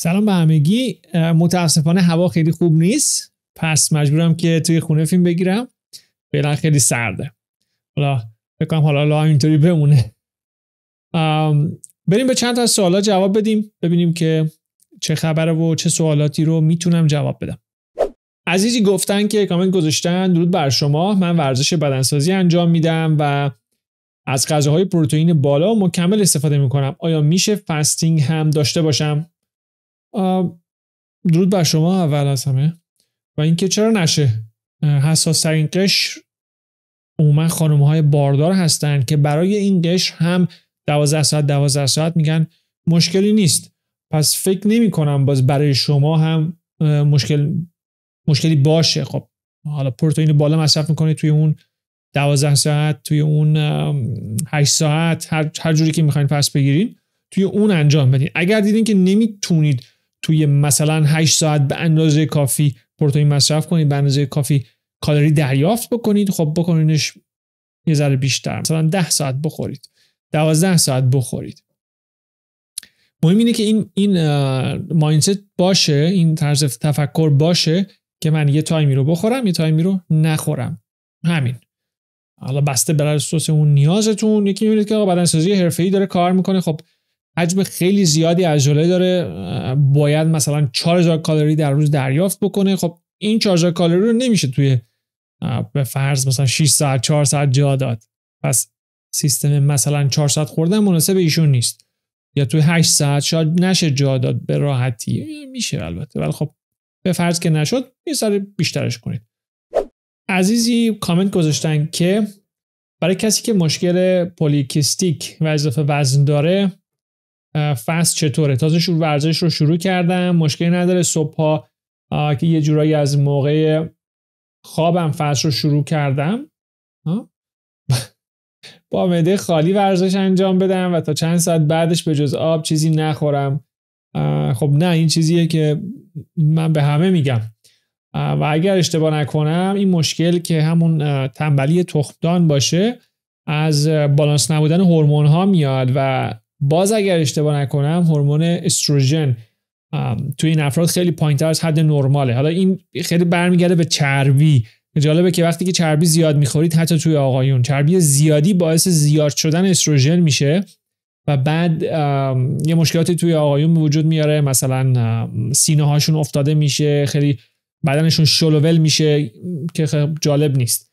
سلام به همگی متاسفانه هوا خیلی خوب نیست پس مجبورم که توی خونه فیلم بگیرم فعلا خیلی سرده حالا بکنم حالا لا اینطوری بمونه بریم به چند تا سوالا جواب بدیم ببینیم که چه خبره و چه سوالاتی رو میتونم جواب بدم عزیزی گفتن که کامنت گذاشتن درود بر شما من ورزش بدنسازی انجام میدم و از غذاهای پروتئین بالا و مکمل استفاده میکنم آیا میشه فستینگ هم داشته باشم درود بر شما اول از همه و اینکه چرا نشه حساس ترین قشر عموما خانم های باردار هستند که برای این قشر هم 12 ساعت 12 ساعت میگن مشکلی نیست پس فکر نمی کنم باز برای شما هم مشکل مشکلی باشه خب حالا پروتئین بالا مصرف میکنید توی اون 12 ساعت توی اون 8 ساعت هر, هر جوری که میخواین پس بگیرین توی اون انجام بدین اگر دیدین که نمیتونید توی مثلا 8 ساعت به اندازه کافی پروتئین مصرف کنید به اندازه کافی کالری دریافت بکنید خب بکنینش یه ذره بیشتر مثلا 10 ساعت بخورید 12 ساعت بخورید مهم اینه که این این مایندست باشه این طرز تفکر باشه که من یه تایمی رو بخورم یه تایمی رو نخورم همین حالا بسته برای سوس اون نیازتون یکی میبینید که آقا بدنسازی حرفه‌ای داره کار میکنه خب حجم خیلی زیادی از ژله داره باید مثلا 4000 کالری در روز دریافت بکنه خب این 4000 کالری رو نمیشه توی به فرض مثلا 6 ساعت 4 ساعت جا داد پس سیستم مثلا 4 ساعت خوردن مناسب ایشون نیست یا توی 8 ساعت شاید نشه جا داد به راحتی میشه البته ولی خب به فرض که نشد یه سر بیشترش کنید عزیزی کامنت گذاشتن که برای کسی که مشکل پولیکیستیک و اضافه وزن داره فصل چطوره تازه شروع ورزش رو شروع کردم مشکلی نداره صبح ها که یه جورایی از موقع خوابم فصل رو شروع کردم با مده خالی ورزش انجام بدم و تا چند ساعت بعدش به جز آب چیزی نخورم خب نه این چیزیه که من به همه میگم و اگر اشتباه نکنم این مشکل که همون تنبلی تخمدان باشه از بالانس نبودن هورمون ها میاد و باز اگر اشتباه نکنم هورمون استروژن توی این افراد خیلی پایینتر از حد نرماله حالا این خیلی برمیگرده به چربی جالبه که وقتی که چربی زیاد میخورید حتی توی آقایون چربی زیادی باعث زیاد شدن استروژن میشه و بعد یه مشکلاتی توی آقایون وجود میاره مثلا سینه هاشون افتاده میشه خیلی بدنشون شلوول میشه که خب جالب نیست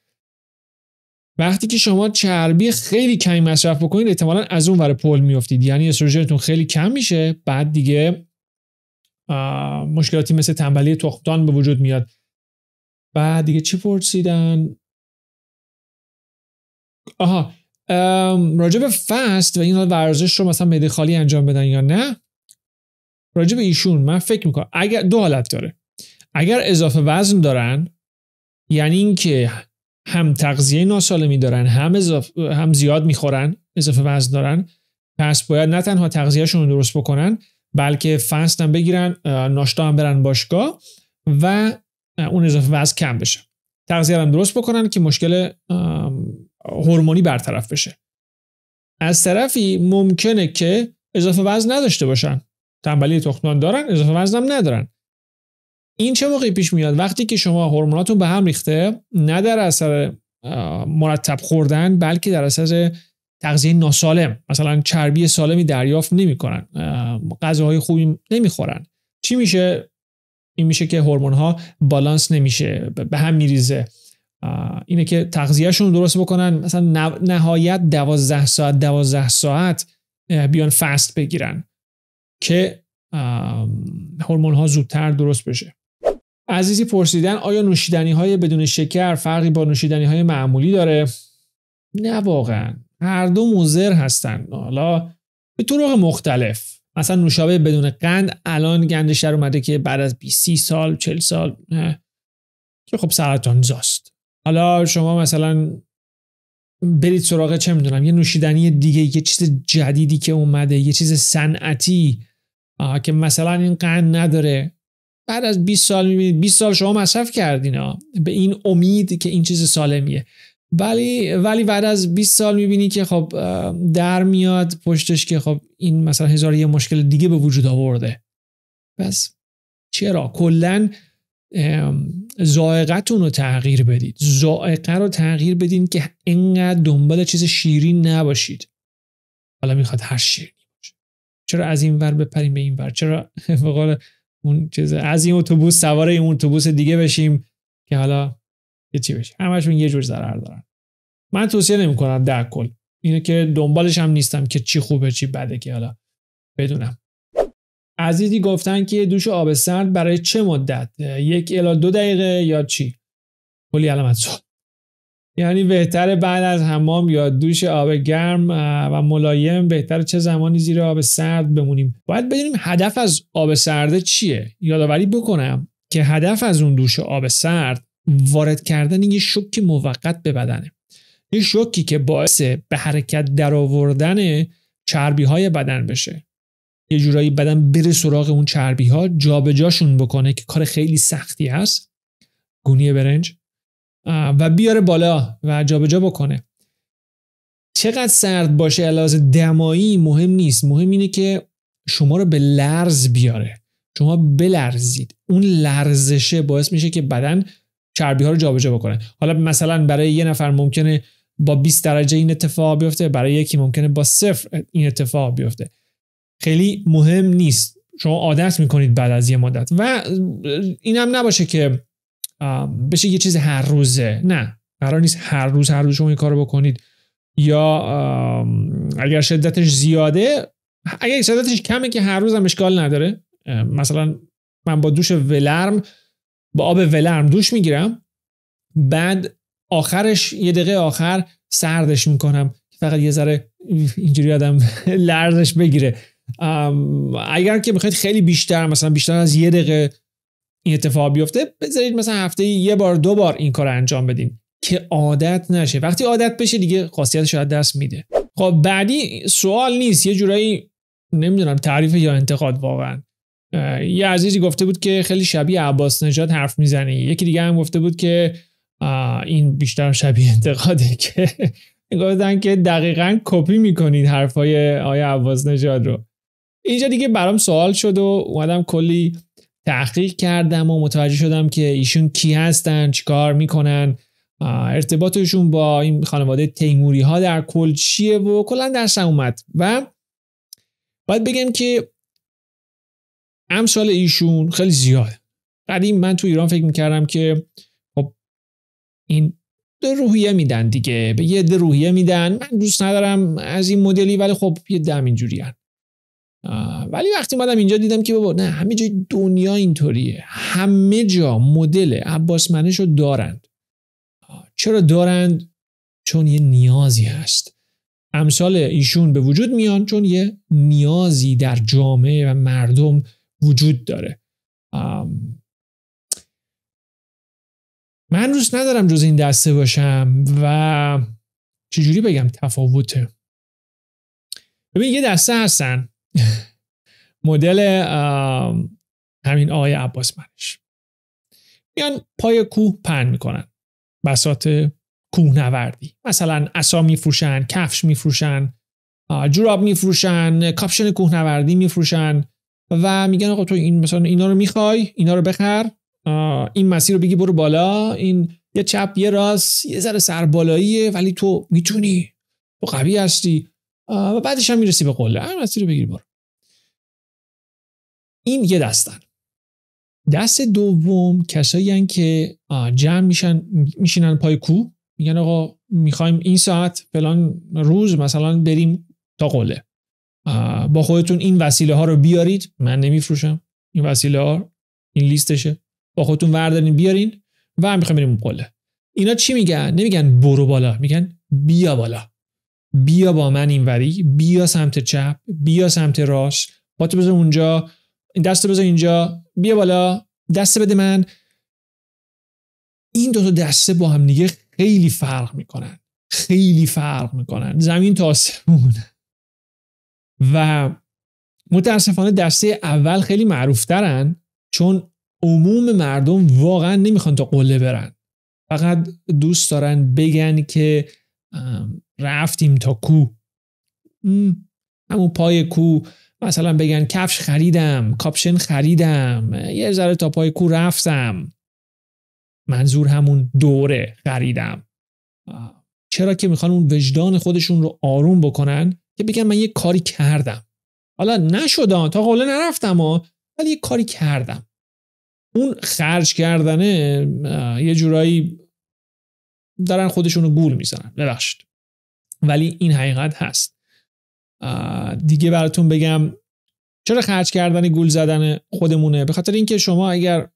وقتی که شما چربی خیلی کمی مصرف بکنید احتمالا از اون ور پل میافتید یعنی استروژنتون خیلی کم میشه بعد دیگه مشکلاتی مثل تنبلی تختان به وجود میاد بعد دیگه چی پرسیدن آها راجب فست و این ورزش رو مثلا مده خالی انجام بدن یا نه راجب ایشون من فکر میکنم اگر دو حالت داره اگر اضافه وزن دارن یعنی اینکه هم تغذیه ناسالمی دارن هم, هم زیاد میخورن اضافه وزن دارن پس باید نه تنها تغذیهشون رو درست بکنن بلکه فست هم بگیرن ناشتا هم برن باشگاه و اون اضافه وزن کم بشه تغذیه هم درست بکنن که مشکل هورمونی برطرف بشه از طرفی ممکنه که اضافه وزن نداشته باشن تنبلی تخمدان دارن اضافه وزن هم ندارن این چه موقعی پیش میاد وقتی که شما هورموناتون به هم ریخته نه در اثر مرتب خوردن بلکه در اثر تغذیه ناسالم مثلا چربی سالمی دریافت نمیکنن غذاهای خوبی نمیخورن چی میشه این میشه که هورمون ها بالانس نمیشه به هم میریزه اینه که تغذیهشون درست بکنن مثلا نهایت 12 ساعت دوازده ساعت بیان فست بگیرن که هورمون ها زودتر درست بشه عزیزی پرسیدن آیا نوشیدنی های بدون شکر فرقی با نوشیدنی های معمولی داره؟ نه واقعا هر دو مضر هستن حالا به طرق مختلف مثلا نوشابه بدون قند الان گندش در اومده که بعد از 20 سال 40 سال که خب سرطان زاست حالا شما مثلا برید سراغ چه میدونم یه نوشیدنی دیگه یه چیز جدیدی که اومده یه چیز صنعتی که مثلا این قند نداره بعد از 20 سال میبینید 20 سال شما مصرف کردین ها به این امید که این چیز سالمیه ولی ولی بعد از 20 سال میبینی که خب در میاد پشتش که خب این مثلا هزار یه مشکل دیگه به وجود آورده پس چرا کلا زائقتون رو تغییر بدید زائقه رو تغییر بدین که انقدر دنبال چیز شیرین نباشید حالا میخواد هر شیرینی باشه چرا از این ور بپریم به این ور چرا به اون چیز از این اتوبوس سوار این اتوبوس دیگه بشیم که حالا یه چی بشه همشون یه جور ضرر دارن من توصیه کنم در کل اینه که دنبالش هم نیستم که چی خوبه چی بده که حالا بدونم عزیزی گفتن که دوش آب سرد برای چه مدت یک الا دو دقیقه یا چی کلی علامت سوال یعنی بهتر بعد از حمام یا دوش آب گرم و ملایم بهتر چه زمانی زیر آب سرد بمونیم باید بدونیم هدف از آب سرده چیه یادآوری بکنم که هدف از اون دوش آب سرد وارد کردن یه شوکی موقت به بدنه یه شوکی که باعث به حرکت درآوردن چربی های بدن بشه یه جورایی بدن بره سراغ اون چربی ها جابجاشون بکنه که کار خیلی سختی هست گونی برنج و بیاره بالا و جابجا جا بکنه چقدر سرد باشه علاوه دمایی مهم نیست مهم اینه که شما رو به لرز بیاره شما بلرزید اون لرزشه باعث میشه که بدن چربی ها رو جابجا بکنه حالا مثلا برای یه نفر ممکنه با 20 درجه این اتفاق بیفته برای یکی ممکنه با صفر این اتفاق بیفته خیلی مهم نیست شما عادت میکنید بعد از یه مدت و اینم نباشه که بشه یه چیز هر روزه نه قرار نیست هر روز هر روز شما این کارو بکنید یا اگر شدتش زیاده اگر شدتش کمه که هر روزم اشکال نداره مثلا من با دوش ولرم با آب ولرم دوش میگیرم بعد آخرش یه دقیقه آخر سردش میکنم فقط یه ذره اینجوری آدم لرزش بگیره اگر که میخواید خیلی بیشتر مثلا بیشتر از یه دقیقه این اتفاق بیفته بذارید مثلا هفته یه بار دو بار این کار انجام بدیم که عادت نشه وقتی عادت بشه دیگه خاصیت شاید دست میده خب بعدی سوال نیست یه جورایی نمیدونم تعریف یا انتقاد واقعا یه عزیزی گفته بود که خیلی شبیه عباس نژاد حرف میزنه یکی دیگه هم گفته بود که این بیشتر شبیه انتقاده که گفتن که دقیقا کپی میکنید حرفای آیا عباس نژاد رو اینجا دیگه برام سوال شد و اومدم کلی تحقیق کردم و متوجه شدم که ایشون کی هستن چیکار میکنن ارتباطشون با این خانواده تیموری ها در کل چیه و کلا درسم اومد و باید بگم که امثال ایشون خیلی زیاده قدیم من تو ایران فکر میکردم که خب این دو روحیه میدن دیگه به یه ده روحیه میدن من دوست ندارم از این مدلی ولی خب یه دم اینجوری ولی وقتی اومدم اینجا دیدم که بابا نه همه جای دنیا اینطوریه همه جا مدل عباس منش رو دارند چرا دارند چون یه نیازی هست امثال ایشون به وجود میان چون یه نیازی در جامعه و مردم وجود داره من روز ندارم جز این دسته باشم و چجوری بگم تفاوته ببین یه دسته هستن مدل همین آقای عباس منش میان پای کوه پن میکنن بسات کوه نوردی مثلا عصا میفروشن کفش میفروشن جوراب میفروشن کاپشن کوه نوردی میفروشن و میگن آقا تو این مثلا اینا رو میخوای اینا رو بخر این مسیر رو بگی برو بالا این یه چپ یه راست یه ذره سربالاییه ولی تو میتونی تو قوی هستی و بعدش هم میرسی به قله رو بگیری برو این یه دستن دست دوم کسایی که جمع میشن میشینن پای کو میگن آقا میخوایم این ساعت فلان روز مثلا بریم تا قله با خودتون این وسیله ها رو بیارید من نمیفروشم این وسیله ها این لیستشه با خودتون وردارین بیارین و هم میخوایم بریم قله اینا چی میگن نمیگن برو بالا میگن بیا بالا بیا با من اینوری بیا سمت چپ بیا سمت راست تو بذار اونجا این دست بذار اینجا بیا بالا دست بده من این دو تا دسته با هم دیگه خیلی فرق میکنن خیلی فرق میکنن زمین تا آسمون و متاسفانه دسته اول خیلی معروفترن چون عموم مردم واقعا نمیخوان تا قله برن فقط دوست دارن بگن که رفتیم تا کو همون پای کو مثلا بگن کفش خریدم کاپشن خریدم یه ذره تا پای کو رفتم منظور همون دوره خریدم چرا که میخوان اون وجدان خودشون رو آروم بکنن که بگن من یه کاری کردم حالا نشدم تا قوله نرفتم ولی یه کاری کردم اون خرج کردنه یه جورایی دارن خودشون رو گول میزنن ببخشید ولی این حقیقت هست دیگه براتون بگم چرا خرج کردن گول زدن خودمونه به خاطر اینکه شما اگر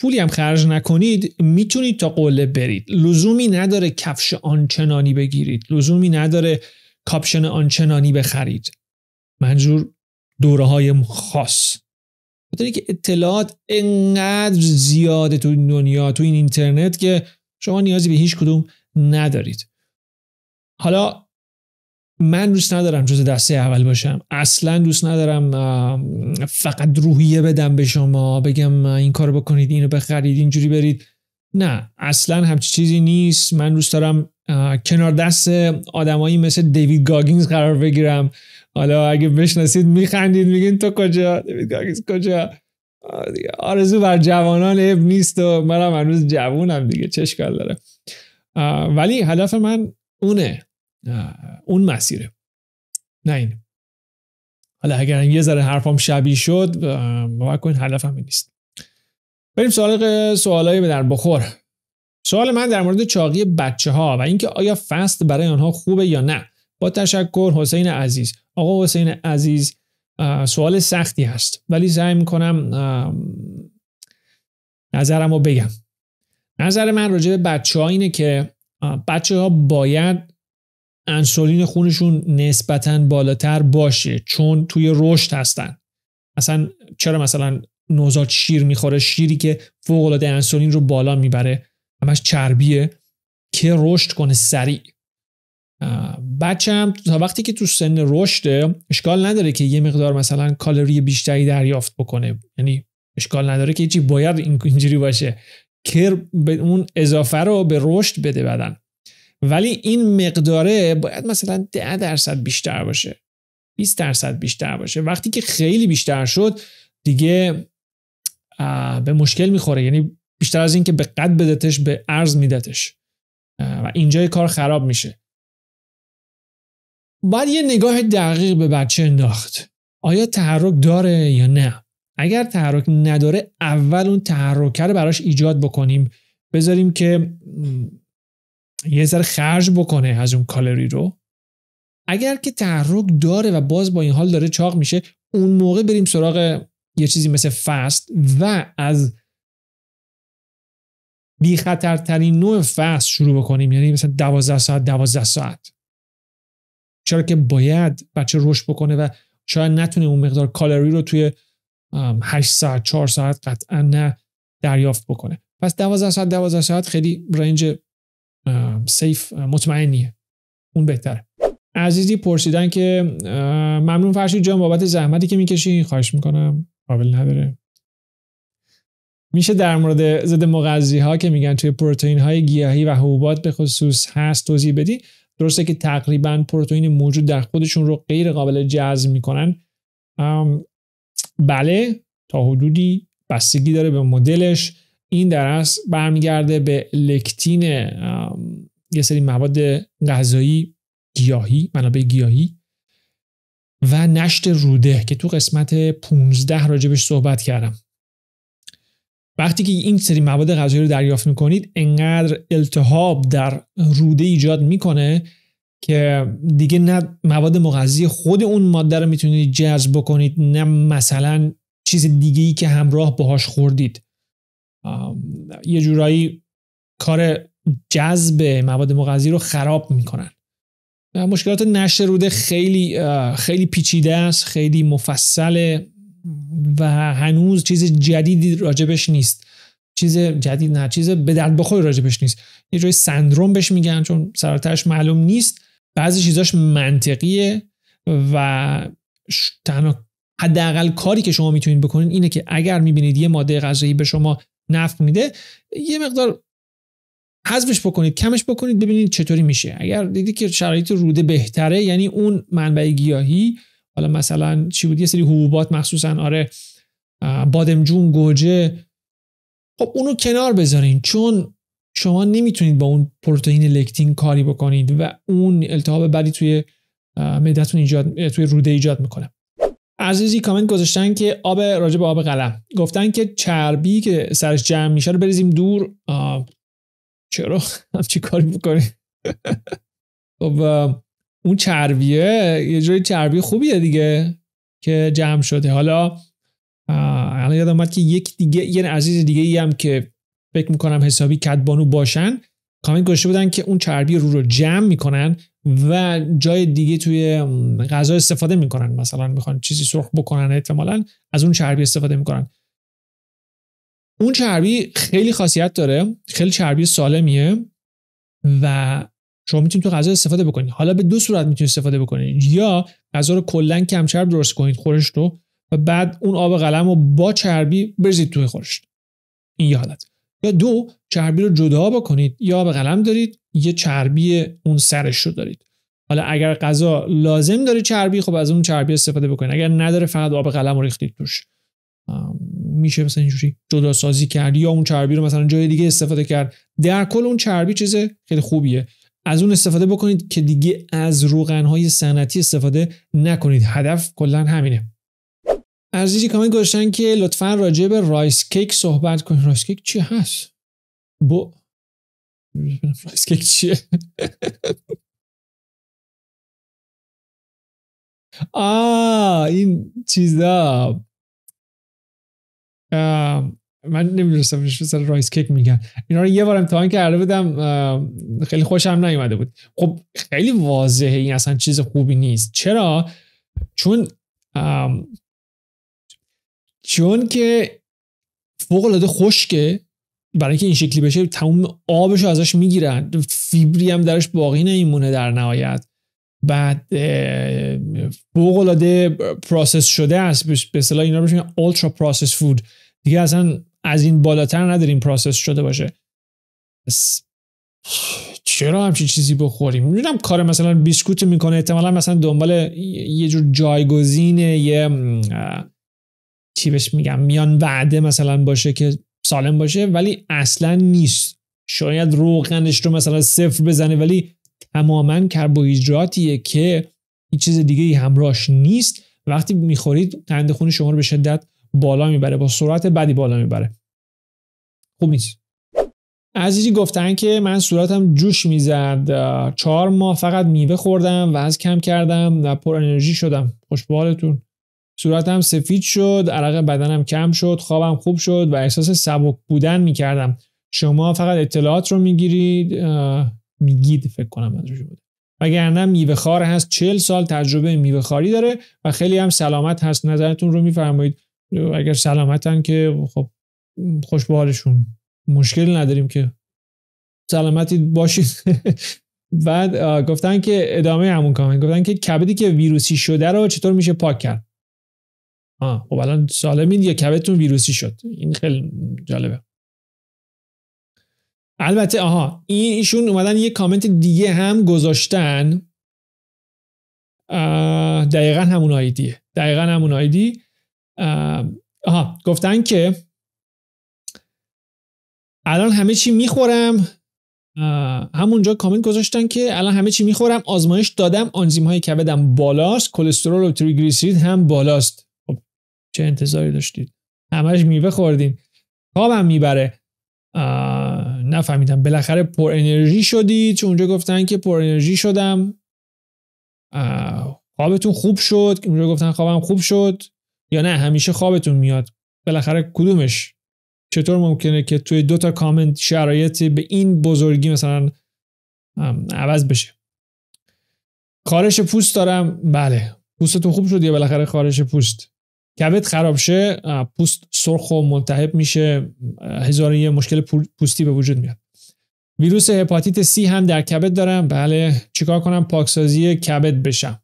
پولی هم خرج نکنید میتونید تا قله برید لزومی نداره کفش آنچنانی بگیرید لزومی نداره کاپشن آنچنانی بخرید منظور دوره های خاص خاطر که اطلاعات انقدر زیاده تو دنیا تو این اینترنت که شما نیازی به هیچ کدوم ندارید حالا من دوست ندارم جز دسته اول باشم اصلا دوست ندارم فقط روحیه بدم به شما بگم این کارو بکنید اینو بخرید اینجوری برید نه اصلا همچی چیزی نیست من دوست دارم کنار دست آدمایی مثل دیوید گاگینز قرار بگیرم حالا اگه بشناسید میخندید میگین تو کجا دیوید گاگینز کجا آره آرزو بر جوانان اب نیست و منم هنوز جوونم دیگه چه داره ولی هدف من اونه اون مسیره نه این حالا اگر یه ذره حرفام شبیه شد باور کن هدفم نیست بریم سوال سوالای به در بخور سوال من در مورد چاقی بچه ها و اینکه آیا فست برای آنها خوبه یا نه با تشکر حسین عزیز آقا حسین عزیز سوال سختی هست ولی سعی میکنم نظرم رو بگم نظر من راجع به بچه ها اینه که بچه ها باید انسولین خونشون نسبتا بالاتر باشه چون توی رشد هستن اصلا چرا مثلا نوزاد شیر میخوره شیری که فوق العاده انسولین رو بالا میبره همش چربیه که رشد کنه سریع هم تا وقتی که تو سن رشد اشکال نداره که یه مقدار مثلا کالری بیشتری دریافت بکنه یعنی اشکال نداره که چی باید اینجوری باشه کر اون اضافه رو به رشد بده بدن ولی این مقداره باید مثلا 10 درصد بیشتر باشه 20 درصد بیشتر باشه وقتی که خیلی بیشتر شد دیگه به مشکل میخوره یعنی بیشتر از اینکه به قد بدتش به عرض میدتش و اینجای کار خراب میشه باید یه نگاه دقیق به بچه انداخت آیا تحرک داره یا نه اگر تحرک نداره اول اون تحرکه رو براش ایجاد بکنیم بذاریم که یه ذره خرج بکنه از اون کالری رو اگر که تحرک داره و باز با این حال داره چاق میشه اون موقع بریم سراغ یه چیزی مثل فست و از بی خطرترین نوع فست شروع بکنیم یعنی مثلا 12 ساعت 12 ساعت چرا که باید بچه رشد بکنه و شاید نتونه اون مقدار کالری رو توی 8 ساعت 4 ساعت قطعا نه دریافت بکنه پس 12 ساعت 12 ساعت خیلی رنج سیف مطمئنیه اون بهتره عزیزی پرسیدن که ممنون فرشید جان بابت زحمتی که میکشی خواهش میکنم قابل نداره میشه در مورد ضد مغذی ها که میگن توی پروتئین های گیاهی و حبوبات به خصوص هست توضیح بدی درسته که تقریبا پروتئین موجود در خودشون رو غیر قابل جذب میکنن بله تا حدودی بستگی داره به مدلش این در اصل برمیگرده به لکتین یه سری مواد غذایی گیاهی منابع گیاهی و نشت روده که تو قسمت 15 راجبش صحبت کردم وقتی که این سری مواد غذایی رو دریافت میکنید انقدر التهاب در روده ایجاد میکنه که دیگه نه مواد مغذی خود اون ماده رو میتونید جذب بکنید نه مثلا چیز دیگه ای که همراه باهاش خوردید یه جورایی کار جذب مواد مغذی رو خراب میکنن مشکلات نشر روده خیلی خیلی پیچیده است خیلی مفصله و هنوز چیز جدیدی راجبش نیست چیز جدید نه چیز به درد بخور راجبش نیست یه جای سندروم بهش میگن چون سراترش معلوم نیست بعضی چیزاش منطقیه و تنها حداقل کاری که شما میتونید بکنید اینه که اگر میبینید یه ماده غذایی به شما نفع میده یه مقدار حذفش بکنید کمش بکنید ببینید چطوری میشه اگر دیدی که شرایط روده بهتره یعنی اون منبع گیاهی حالا مثلا چی بود یه سری حبوبات مخصوصا آره بادمجون گوجه خب اونو کنار بذارین چون شما نمیتونید با اون پروتئین لکتین کاری بکنید و اون التهاب بدی توی معدتون ایجاد توی روده ایجاد میکنه عزیزی کامنت گذاشتن که آب راجع به آب قلم گفتن که چربی که سرش جمع میشه رو بریزیم دور چرا همچی کاری بکنیم خب اون چربیه یه جای چربی خوبیه دیگه که جمع شده حالا الان یادم اومد که یک دیگه یه عزیز دیگه ای هم که فکر میکنم حسابی کدبانو باشن کامنت گذاشته بودن که اون چربی رو رو جمع میکنن و جای دیگه توی غذا استفاده میکنن مثلا میخوان چیزی سرخ بکنن احتمالا از اون چربی استفاده میکنن اون چربی خیلی خاصیت داره خیلی چربی سالمیه و شما میتونید تو غذا استفاده بکنید حالا به دو صورت میتونید استفاده بکنید یا غذا رو کلا کم چرب درست کنید خورشت رو و بعد اون آب قلم رو با چربی بریزید توی خورش این یه حالت یا دو چربی رو جدا بکنید یا آب قلم دارید یه چربی اون سرش رو دارید حالا اگر غذا لازم داره چربی خب از اون چربی استفاده بکنید اگر نداره فقط آب قلم رو ریختید توش میشه مثلا اینجوری جدا سازی کرد یا اون چربی رو مثلا جای دیگه استفاده کرد در کل اون چربی چیز خیلی خوبیه از اون استفاده بکنید که دیگه از روغن های صنعتی استفاده نکنید هدف کلا همینه ارزیجی کامنت گذاشتن که لطفا راجع به رایس کیک صحبت کنید رایس کیک چی هست با رایس کیک چیه آ این چیزا من نمیدونستم مثلا رایس کیک میگن اینا رو یه بار که کرده بدم خیلی خوشم نیومده بود خب خیلی واضحه این اصلا چیز خوبی نیست چرا چون چون که فوق العاده خشکه برای اینکه این شکلی بشه تمام آبش رو ازش میگیرن فیبری هم درش باقی نمیمونه در نهایت بعد فوق العاده پروسس شده است به اصطلاح اینا بهش میگن اولترا پروسس فود دیگه اصلا از این بالاتر نداریم پروسس شده باشه چرا همچی چیزی بخوریم میدونم کار مثلا بیسکوت میکنه احتمالا مثلا دنبال یه جور جایگزین یه چی بهش میگم میان وعده مثلا باشه که سالم باشه ولی اصلا نیست شاید روغنش رو مثلا صفر بزنه ولی تماما کربوهیدراتیه که هیچ چیز دیگه همراهش نیست وقتی میخورید تنده خون شما رو به شدت بالا میبره با سرعت بدی بالا میبره خوب نیست عزیزی گفتن که من صورتم جوش میزد چهار ماه فقط میوه خوردم و از کم کردم و پر انرژی شدم خوشبالتون صورتم سفید شد عرق بدنم کم شد خوابم خوب شد و احساس سبک بودن میکردم شما فقط اطلاعات رو میگیرید میگید فکر کنم منظورش بود وگرنه میوه خار هست چل سال تجربه میوه خاری داره و خیلی هم سلامت هست نظرتون رو میفرمایید اگر سلامتن که خب خوش به مشکل نداریم که سلامتی باشید بعد گفتن که ادامه همون کامنت گفتن که کبدی که ویروسی شده رو چطور میشه پاک کرد آه خب الان سالمین یا کبدتون ویروسی شد این خیلی جالبه البته آها این ایشون اومدن یه کامنت دیگه هم گذاشتن دقیقا همون آیدیه دقیقا همون آیدی آها گفتن که الان همه چی میخورم همونجا کامنت گذاشتن که الان همه چی میخورم آزمایش دادم آنزیم های کبدم بالاست کلسترول و تریگلیسیرید هم بالاست خب چه انتظاری داشتید همش میوه خوردین خوابم میبره نفهمیدم بالاخره پر انرژی شدی چون اونجا گفتن که پر انرژی شدم خوابتون خوب شد اونجا گفتن خوابم خوب شد یا نه همیشه خوابتون میاد بالاخره کدومش چطور ممکنه که توی دو تا کامنت شرایطی به این بزرگی مثلا عوض بشه خارش پوست دارم بله پوستتون خوب شد یا بالاخره خارش پوست کبد خراب شه پوست سرخ و ملتهب میشه هزار یه مشکل پوستی به وجود میاد ویروس هپاتیت سی هم در کبد دارم بله چیکار کنم پاکسازی کبد بشم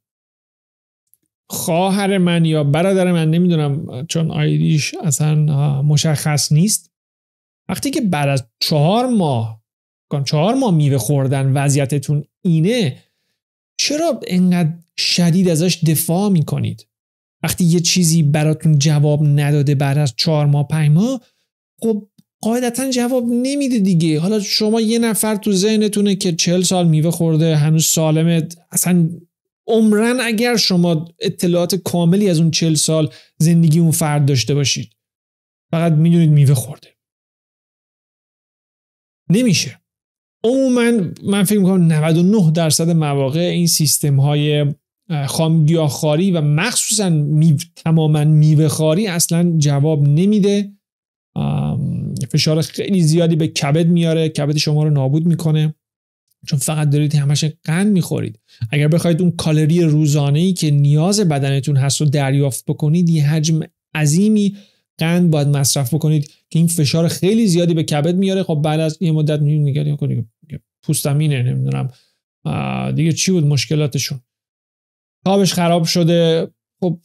خواهر من یا برادر من نمیدونم چون آیدیش اصلا مشخص نیست وقتی که بعد از چهار ماه چهار ماه میوه خوردن وضعیتتون اینه چرا انقدر شدید ازش دفاع میکنید وقتی یه چیزی براتون جواب نداده بعد از چهار ماه پنج ماه خب قاعدتا جواب نمیده دیگه حالا شما یه نفر تو ذهنتونه که چهل سال میوه خورده هنوز سالمه اصلا عمرا اگر شما اطلاعات کاملی از اون چل سال زندگی اون فرد داشته باشید فقط میدونید میوه خورده نمیشه عموما من فکر میکنم 99 درصد مواقع این سیستم های خام و مخصوصا می... تماما میوه خاری اصلا جواب نمیده فشار خیلی زیادی به کبد میاره کبد شما رو نابود میکنه چون فقط دارید همش قند میخورید اگر بخواید اون کالری روزانه ای که نیاز بدنتون هست رو دریافت بکنید یه حجم عظیمی قند باید مصرف بکنید که این فشار خیلی زیادی به کبد میاره خب بعد از یه مدت میبینید کنید پوستم اینه نمیدونم دیگه چی بود مشکلاتشون خوابش خراب شده خب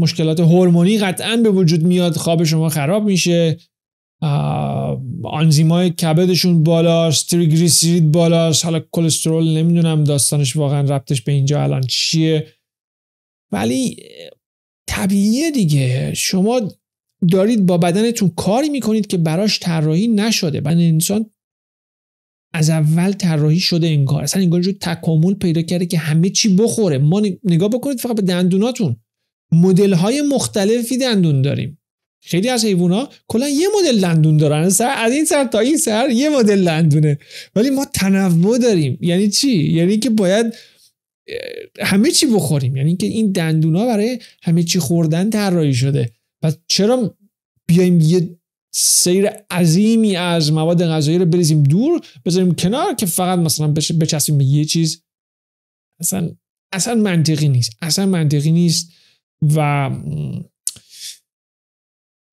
مشکلات هورمونی قطعا به وجود میاد خواب شما خراب میشه آنزیمای کبدشون بالاست تریگلیسیرید بالاست حالا کلسترول نمیدونم داستانش واقعا ربطش به اینجا الان چیه ولی طبیعیه دیگه شما دارید با بدنتون کاری میکنید که براش طراحی نشده بدن انسان از اول طراحی شده انگار اصلا انگار تکامل پیدا کرده که همه چی بخوره ما نگاه بکنید فقط به دندوناتون مدل های مختلفی دندون داریم خیلی از ها کلا یه مدل لندون دارن سر از این سر تا این سر یه مدل لندونه ولی ما تنوع داریم یعنی چی یعنی که باید همه چی بخوریم یعنی که این دندونا برای همه چی خوردن طراحی شده پس چرا بیایم یه سیر عظیمی از مواد غذایی رو بریزیم دور بذاریم کنار که فقط مثلا بچسبیم به یه چیز اصلا اصلا منطقی نیست اصلا منطقی نیست و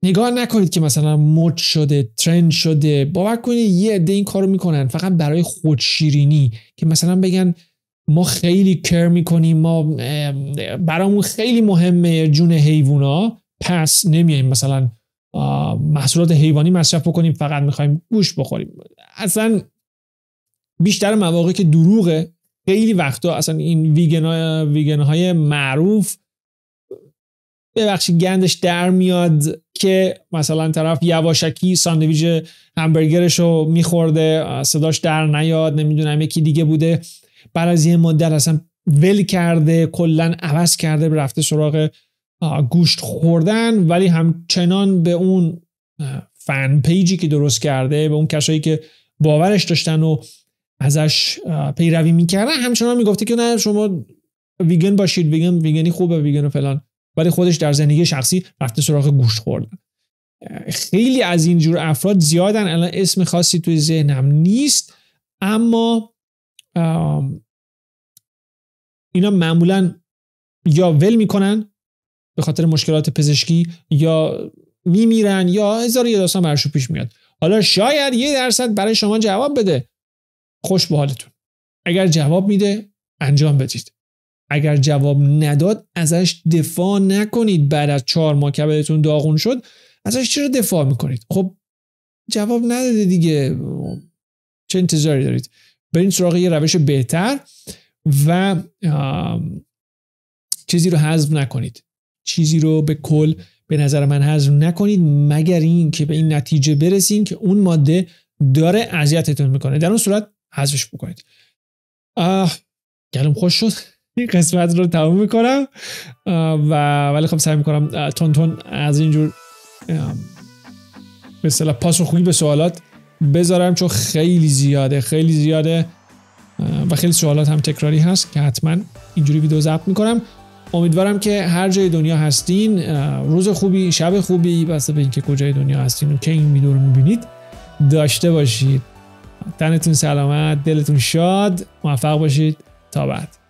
نگاه نکنید که مثلا مد شده ترند شده باور کنید یه عده این کارو میکنن فقط برای خودشیرینی که مثلا بگن ما خیلی کر میکنیم ما برامون خیلی مهمه جون حیوونا پس نمیایم مثلا محصولات حیوانی مصرف بکنیم فقط میخوایم گوش بخوریم اصلا بیشتر مواقع که دروغه خیلی وقتا اصلا این ویگن های, ویگن های معروف ببخشید گندش در میاد که مثلا طرف یواشکی ساندویج همبرگرش رو میخورده صداش در نیاد نمیدونم یکی دیگه بوده بعد از یه مدت اصلا ول کرده کلا عوض کرده رفته سراغ گوشت خوردن ولی همچنان به اون فن پیجی که درست کرده به اون کسایی که باورش داشتن و ازش پیروی میکردن همچنان میگفته که نه شما ویگن باشید ویگن ویگنی خوبه ویگن و فلان ولی خودش در زندگی شخصی رفته سراغ گوشت خوردن خیلی از اینجور افراد زیادن الان اسم خاصی توی ذهنم نیست اما اینا معمولا یا ول میکنن به خاطر مشکلات پزشکی یا میمیرن یا هزار یه داستان برشو پیش میاد حالا شاید یه درصد برای شما جواب بده خوش به حالتون اگر جواب میده انجام بدید اگر جواب نداد ازش دفاع نکنید بعد از چهار ماه بهتون داغون شد ازش چرا دفاع میکنید خب جواب نداده دیگه چه انتظاری دارید برین سراغ یه روش بهتر و چیزی رو حذف نکنید چیزی رو به کل به نظر من حذف نکنید مگر این که به این نتیجه برسین که اون ماده داره اذیتتون میکنه در اون صورت حذفش بکنید آه گلم خوش شد این قسمت رو تموم میکنم و ولی خب سعی میکنم تون تون از اینجور پاس و خوبی به سوالات بذارم چون خیلی زیاده خیلی زیاده و خیلی سوالات هم تکراری هست که حتما اینجوری ویدیو ضبط میکنم امیدوارم که هر جای دنیا هستین روز خوبی شب خوبی بسته به اینکه کجای دنیا هستین و که این ویدیو رو میبینید داشته باشید تنتون سلامت دلتون شاد موفق باشید تا بعد